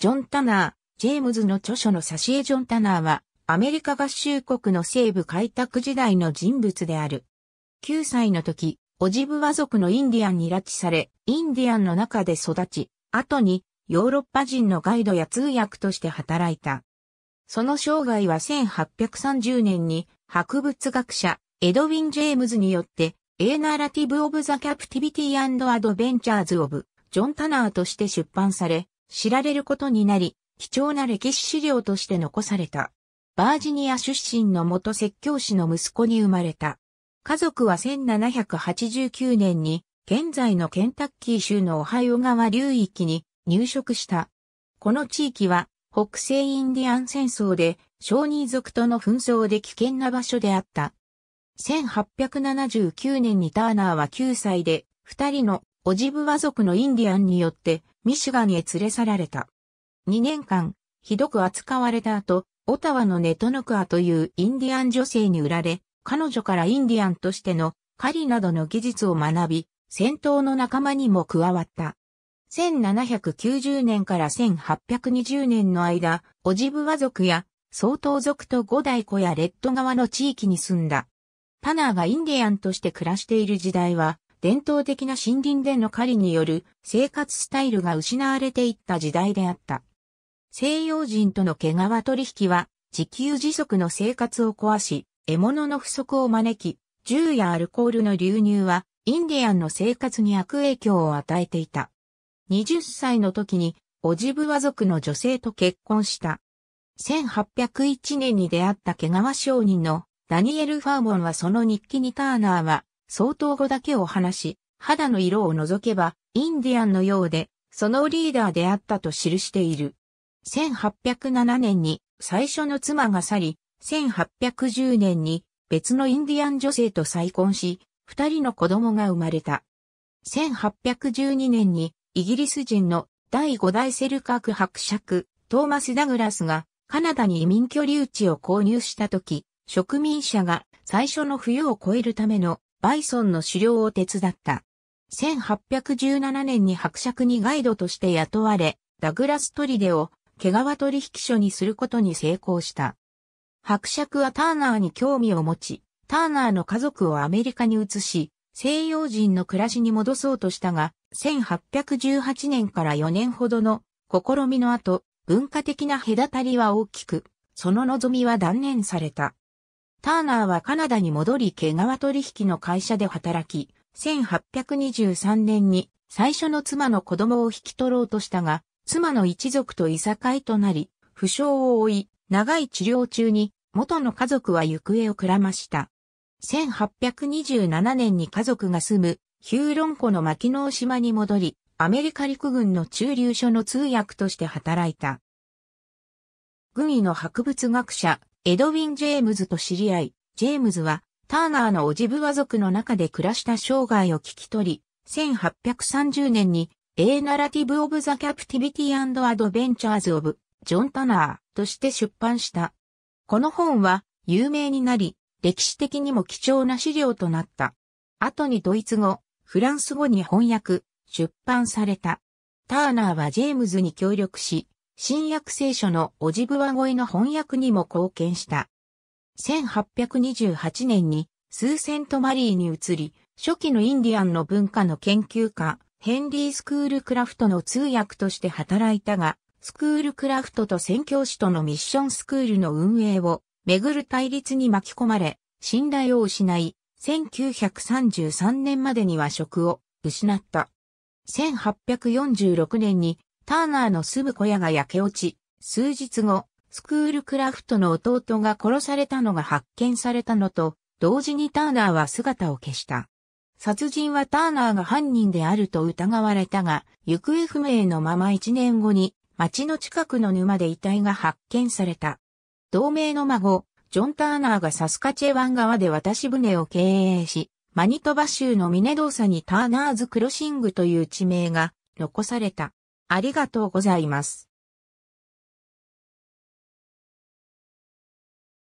ジョン・タナー、ジェームズの著書の挿絵ジョン・タナーは、アメリカ合衆国の西部開拓時代の人物である。9歳の時、オジブワ族のインディアンに拉致され、インディアンの中で育ち、後にヨーロッパ人のガイドや通訳として働いた。その生涯は1830年に博物学者エドウィン・ジェームズによって A Narrative of the Captivity and Adventures of ジョン・タナーとして出版され、知られることになり、貴重な歴史資料として残された。バージニア出身の元説教師の息子に生まれた。家族は1789年に、現在のケンタッキー州のオハイオ川流域に入植した。この地域は、北西インディアン戦争で、小人族との紛争で危険な場所であった。1879年にターナーは9歳で、二人のオジブワ族のインディアンによってミシュガンへ連れ去られた。2年間、ひどく扱われた後、オタワのネトノクアというインディアン女性に売られ、彼女からインディアンとしての狩りなどの技術を学び、戦闘の仲間にも加わった。1790年から1820年の間、オジブワ族や総統族と五大湖やレッド川の地域に住んだ。パナーがインディアンとして暮らしている時代は、伝統的な森林での狩りによる生活スタイルが失われていった時代であった。西洋人との毛皮取引は自給自足の生活を壊し、獲物の不足を招き、銃やアルコールの流入はインディアンの生活に悪影響を与えていた。20歳の時にオジブワ族の女性と結婚した。1801年に出会った毛皮商人のダニエル・ファーモンはその日記にターナーは相当語だけを話し、肌の色を除けばインディアンのようで、そのリーダーであったと記している。1807年に最初の妻が去り、1810年に別のインディアン女性と再婚し、二人の子供が生まれた。1812年にイギリス人の第五代セルカーク伯爵、トーマス・ダグラスがカナダに移民居留地を購入した時、植民者が最初の冬を越えるためのバイソンの狩猟を手伝った。1817年に伯爵にガイドとして雇われ、ダグラストリデを毛皮取引所にすることに成功した。伯爵はターナーに興味を持ち、ターナーの家族をアメリカに移し、西洋人の暮らしに戻そうとしたが、1818年から4年ほどの試みの後、文化的な隔たりは大きく、その望みは断念された。ターナーはカナダに戻り毛皮取引の会社で働き、1823年に最初の妻の子供を引き取ろうとしたが、妻の一族といさかいとなり、負傷を負い、長い治療中に元の家族は行方をくらました。1827年に家族が住むヒューロン湖の牧野島に戻り、アメリカ陸軍の駐留所の通訳として働いた。軍医の博物学者、エドウィン・ジェームズと知り合い、ジェームズはターナーのオジブワ族の中で暮らした生涯を聞き取り、1830年に A Narrative of the Captivity and Adventures of ジョン・タナーとして出版した。この本は有名になり、歴史的にも貴重な資料となった。後にドイツ語、フランス語に翻訳、出版された。ターナーはジェームズに協力し、新約聖書のオジブワ越えの翻訳にも貢献した。1828年にスーセントマリーに移り、初期のインディアンの文化の研究家、ヘンリー・スクールクラフトの通訳として働いたが、スクールクラフトと宣教師とのミッションスクールの運営をめぐる対立に巻き込まれ、信頼を失い、1933年までには職を失った。1846年にターナーの住む小屋が焼け落ち、数日後、スクールクラフトの弟が殺されたのが発見されたのと、同時にターナーは姿を消した。殺人はターナーが犯人であると疑われたが、行方不明のまま1年後に、町の近くの沼で遺体が発見された。同盟の孫、ジョン・ターナーがサスカチェ湾側で渡し船を経営し、マニトバ州のミネドーサにターナーズ・クロシングという地名が残された。ありがとうございます。